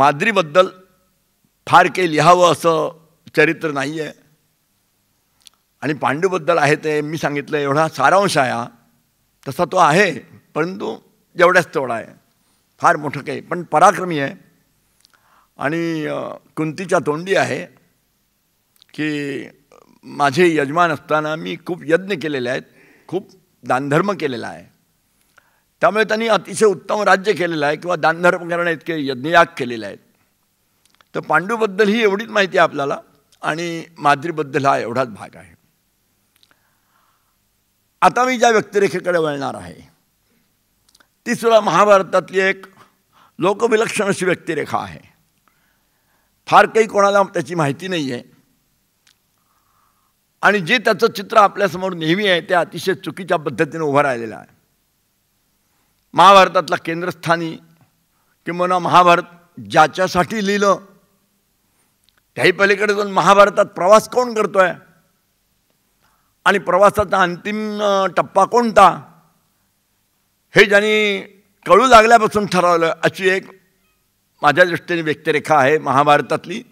माद्रीबद्दल फार काही लिहावं असं चरित्र नाही आहे आणि पांडूबद्दल आहे ते मी सांगितलं एवढा सारांश आहे तसा तो आहे परंतु जेवढ्याच तेवढा आहे फार मोठं काही पण पराक्रमी आहे आणि कुंतीच्या तोंडी आहे की माझे यजमान असताना मी खूप यज्ञ केलेले आहेत खूप दानधर्म केलेला आहे त्यामुळे त्यांनी अतिशय उत्तम राज्य केलेलं आहे किंवा दानधर्म करण्या इतके यज्ञयाग केलेले आहेत तर पांडूबद्दल ही एवढीच माहिती आहे आपल्याला आणि माद्रीबद्दल हा एवढाच भाग आहे आता मी ज्या व्यक्तिरेखेकडे वळणार आहे ती सुद्धा महाभारतातली एक लोकविलक्षण अशी व्यक्तिरेखा आहे फार काही कोणाला त्याची माहिती नाही आहे आणि जे त्याचं चित्र आपल्यासमोर नेहमी आहे ते अतिशय चुकीच्या पद्धतीने उभं राहिलेलं आहे महाभारतातला केंद्रस्थानी किंवा महाभारत ज्याच्यासाठी लिहिलं त्याही पलीकडे जाऊन महाभारतात प्रवास कोण करतो आहे आणि प्रवासाचा अंतिम टप्पा कोणता हे ज्यांनी कळू लागल्यापासून ठरवलं अशी एक माझ्या दृष्टीने व्यक्तिरेखा आहे महाभारतातली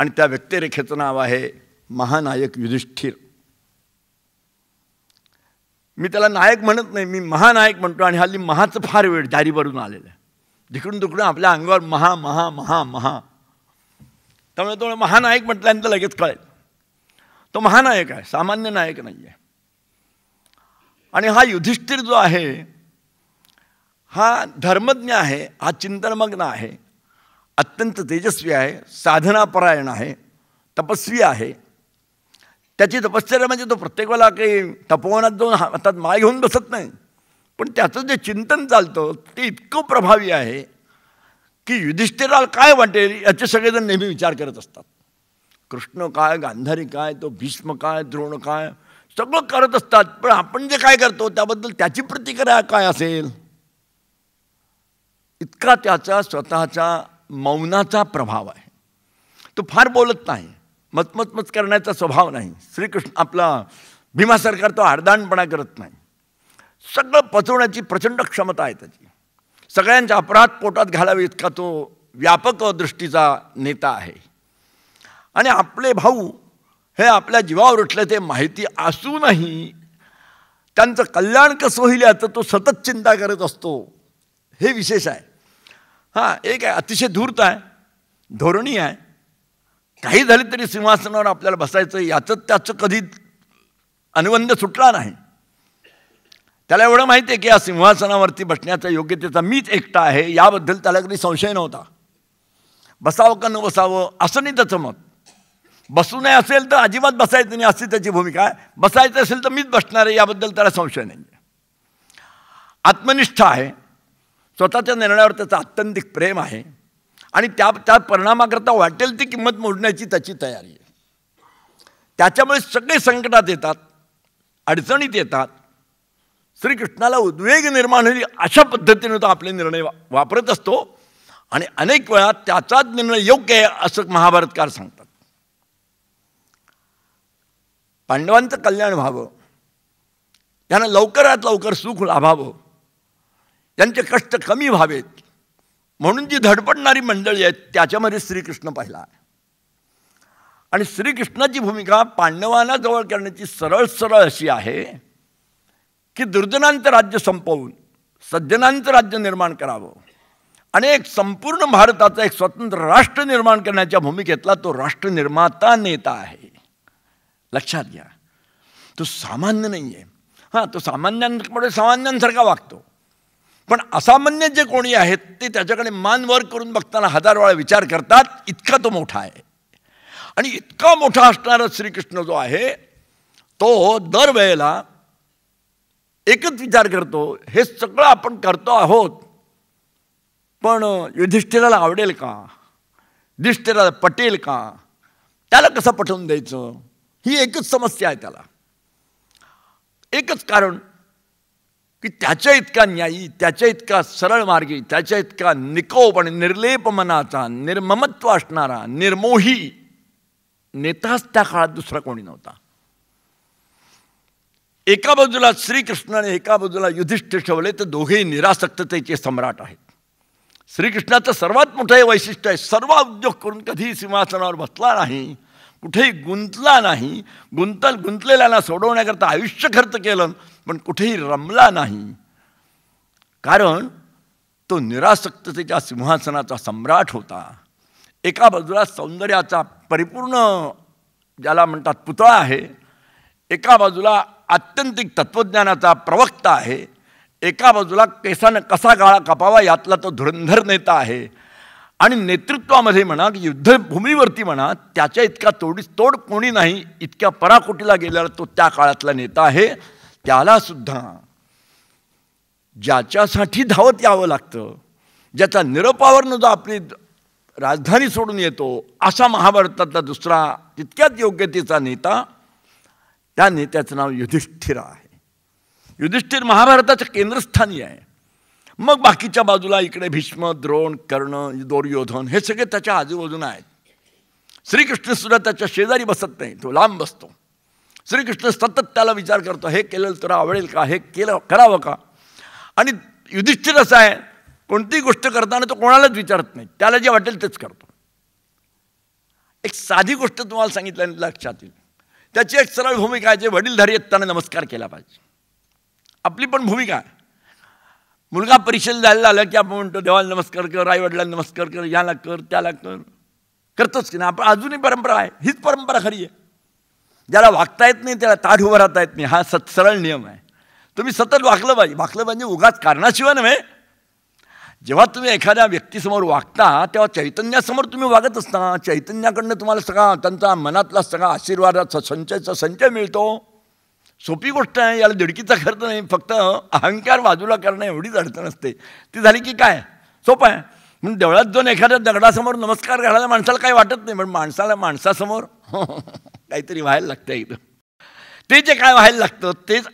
आणि त्या व्यक्तिरेखेचं नाव आहे महानायक युधिष्ठिर मी त्याला नायक म्हणत नाही मी महानायक म्हणतो आणि हल्ली महाचं फार वेळ दारीवरून आलेलं आहे जिकडून तिकडून आपल्या अंगावर महा महा महा महा त्यामुळे तो महानायक म्हटल्यानंतर लगेच कळेल तो महानायक आहे सामान्य नायक नाही आहे आणि हा युधिष्ठिर जो आहे हा धर्मज्ञ आहे हा चिंतनमग्न आहे अत्यंत तेजस्वी आहे साधनापरायण आहे तपस्वी आहे त्याची तपश्चर्या म्हणजे तो प्रत्येक काही तपोवनात जाऊन हातात माय घेऊन बसत नाही पण त्याचं जे चिंतन चालतं ते इतकं प्रभावी आहे की युधिष्ठिराला काय वाटेल याचे सगळेजण नेहमी विचार करत असतात कृष्ण काय गांधारी काय तो भीष्म काय द्रोण काय सगळं करत असतात पण आपण जे काय करतो त्याबद्दल त्याची प्रतिक्रिया काय असेल इतका त्याचा स्वतःचा मौनाचा प्रभाव आहे तो फार बोलत नाही मतमतमत करण्याचा स्वभाव नाही श्रीकृष्ण आपला भीमा सरकार तो हरदानपणा करत नाही सगळं पचवण्याची प्रचंड क्षमता आहे त्याची सगळ्यांच्या अपराध पोटात घालावी इतका तो व्यापक दृष्टीचा नेता आहे आणि आपले भाऊ हे आपल्या जीवावर उठले ते माहिती असूनही त्यांचं कल्याण कसं होईल याचं तो सतत चिंता करत असतो हे विशेष आहे हां एक आहे अतिशय धूर्त आहे धोरणी आहे काही झाले तरी सिंहासनावर आपल्याला बसायचं याचं त्याचं कधी अनुबंध सुटला नाही त्याला एवढं माहिती आहे की या सिंहासनावरती योग्य त्याचा मीच एकटा आहे याबद्दल त्याला कधी संशय नव्हता बसावं का न बसावं असं नाही त्याचं मत बसू नये असेल तर अजिबात बसायचं नाही अशी त्याची भूमिका आहे बसायचं असेल तर मीच बसणार आहे याबद्दल त्याला संशय नाही आत्मनिष्ठ आहे स्वतःच्या निर्णयावर त्याचं आत्यंतिक प्रेम आहे आणि त्या त्या परिणामाकरता वाटेल ती किंमत मोडण्याची त्याची तयारी आहे त्याच्यामुळे सगळे संकटात येतात अडचणीत येतात श्रीकृष्णाला उद्वेग निर्माण होईल अशा पद्धतीने तो आपले निर्णय वापरत असतो आणि अनेक वेळा त्याचाच निर्णय योग्य आहे असं महाभारतकार सांगतात पांडवांचं कल्याण व्हावं त्यांना लवकरात लवकर सुख लाभावं त्यांचे कष्ट कमी व्हावेत म्हणून जी धडपडणारी मंडळी आहेत त्याच्यामध्ये श्रीकृष्ण पाहिला आणि श्रीकृष्णाची भूमिका पांडवांना जवळ करण्याची सरळ सरळ अशी आहे की दुर्जनांचं राज्य संपवून सज्जनांचं राज्य निर्माण करावं आणि एक संपूर्ण भारताचं एक स्वतंत्र राष्ट्र निर्माण करण्याच्या भूमिकेतला तो राष्ट्रनिर्माता नेता आहे लक्षात घ्या तो सामान्य नाही आहे हां तो सामान्यांमुळे सामान्यांसारखा वागतो पण असामान्य जे कोणी आहेत ते त्याच्याकडे मान वर करून बघताना हजार वेळा विचार करतात इतका तो मोठा आहे आणि इतका मोठा असणारा श्रीकृष्ण जो आहे तो दरवेळेला एकच विचार करतो हे सगळं आपण करतो आहोत पण युधिष्ठिराला आवडेल का युधिष्ठिराला पटेल का त्याला कसं पटवून द्यायचं ही एकच समस्या आहे त्याला एकच कारण की त्याच्या इतका न्यायी त्याच्या इतका सरळ मार्गी त्याच्या इतका निकोप आणि निर्लेप मनाचा निर्ममत्व असणारा निर्मोही नेताच त्या काळात दुसरा कोणी नव्हता एका बाजूला श्रीकृष्ण आणि एका बाजूला युधिष्ठ ठेवले तर दोघेही निरासक्ततेचे सम्राट आहेत श्रीकृष्णाचं सर्वात मोठं हे वैशिष्ट्य आहे सर्व उद्योग करून कधीही सिंहासनावर बसला नाही कुठेही गुंतला नाही गुंतल गुंतलेल्याला सोडवण्याकरता आयुष्य खर्च केलं पण कुठेही रमला नाही कारण तो निरासक्ततेच्या सिंहासनाचा सम्राट होता एका बाजूला सौंदर्याचा परिपूर्ण ज्याला म्हणतात पुतळा आहे एका बाजूला आत्यंतिक तत्त्वज्ञानाचा प्रवक्ता आहे एका बाजूला केसानं कसा गाळा कपावा यातला तो धुरंधर नेता आहे आणि नेतृत्वामध्ये म्हणा की युद्धभूमीवरती म्हणा त्याच्या इतका तोडी तोड कोणी नाही इतक्या पराकोटीला गेलेला तो त्या काळातला नेता आहे त्यालासुद्धा ज्याच्यासाठी धावत यावं लागतं ज्याचा निरोपावरनं जो आपली राजधानी सोडून येतो असा महाभारतातला दुसरा तितक्याच योग्यतेचा नेता त्या नेत्याचं नाव युधिष्ठिर आहे युधिष्ठिर महाभारताचं केंद्रस्थानी आहे मग बाकीच्या बाजूला इकडे भीष्म द्रोण कर्ण दुर्योधन हे सगळे त्याच्या आजूबाजूला आहेत श्रीकृष्ण सुद्धा त्याच्या शेजारी बसत नाही तो लांब बसतो श्रीकृष्ण सतत त्याला विचार करतो हे केलं तर आवडेल का हे केलं करावं का आणि युधिष्ठिर असं आहे कोणतीही गोष्ट करताना तो कोणालाच विचारत नाही त्याला जे वाटेल तेच करतो एक साधी गोष्ट तुम्हाला सांगितल्याने लक्षात येईल त्याची एक सरळ भूमिका आहे जे वडीलधारी येताना नमस्कार केला पाहिजे आपली पण भूमिका आहे मुलगा परिषद जायला आला की आपण म्हणतो देवाला नमस्कार कर आईवडिलांना नमस्कार कर याला कर त्याला कर करतोच की नाही आपण अजूनही परंपरा आहे हीच परंपरा खरी आहे ज्याला वागता येत नाही त्याला ताठ उभं राहता येत नाही हा सत सरळ नियम आहे तुम्ही सतत वागलं पाहिजे वाकलं पाहिजे म्हणजे उगाच कारणाशिवाय नव्हे जेव्हा तुम्ही एखाद्या व्यक्तीसमोर वागता तेव्हा चैतन्यासमोर तुम्ही वागत असता चैतन्याकडनं तुम्हाला सगळा त्यांचा मनातला सगळा आशीर्वादाचा संचयचा संचय मिळतो सोपी गोष्ट आहे याला दिडकीचा खर्च नाही फक्त अहंकार बाजूला करणं एवढीच अडचण असते ती झाली की काय सोपं आहे म्हणून देवळात जाऊन एखाद्या दगडासमोर नमस्कार घालायला माणसाला काही वाटत नाही पण माणसाला माणसासमोर काहीतरी व्हायला लागतं एकदम ते जे काय व्हायला लागतं तेच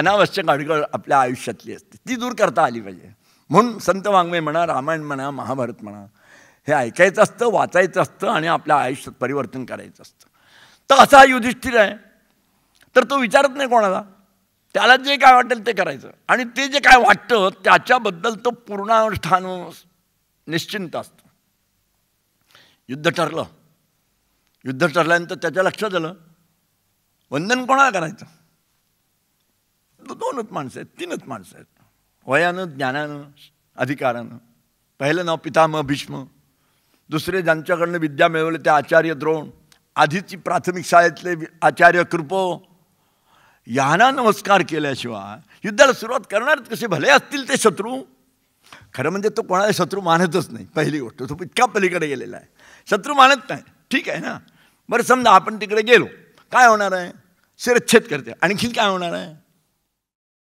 अनावश्यक अडगळ आपल्या आयुष्यातली असते ती दूर करता आली पाहिजे म्हणून संत वाङ्मय म्हणा रामायण म्हणा महाभारत म्हणा हे ऐकायचं असतं वाचायचं असतं आणि आपल्या आयुष्यात परिवर्तन करायचं असतं तर असा युधिष्ठिर आहे तर तो विचारत नाही कोणाला त्याला जे काय वाटेल ते करायचं आणि ते जे काय वाटतं त्याच्याबद्दल तो पूर्णानुष्ठान निश्चिंत असतो युद्ध ठरलं युद्ध ठरल्यानंतर त्याच्या लक्षात आलं वंदन कोणाला करायचं दोनच माणसं आहेत तीनच माणसं आहेत वयानं ज्ञानानं अधिकारानं पहिलं नाव पितामह भीष्म दुसरे ज्यांच्याकडनं विद्या मिळवली ते आचार्य द्रोण आधीची प्राथमिक शाळेतले आचार्य कृपो यांना नमस्कार केल्याशिवाय युद्धाला सुरुवात करणार कसे भले असतील ते शत्रू खरं म्हणजे तो कोणाला शत्रू मानतच नाही पहिली गोष्ट तो इतका पलीकडे गेलेला आहे शत्रू मानत नाही ठीक आहे ना बरं समजा आपण तिकडे गेलो काय होणार आहे शिरच्छेद करते आणखी काय होणार आहे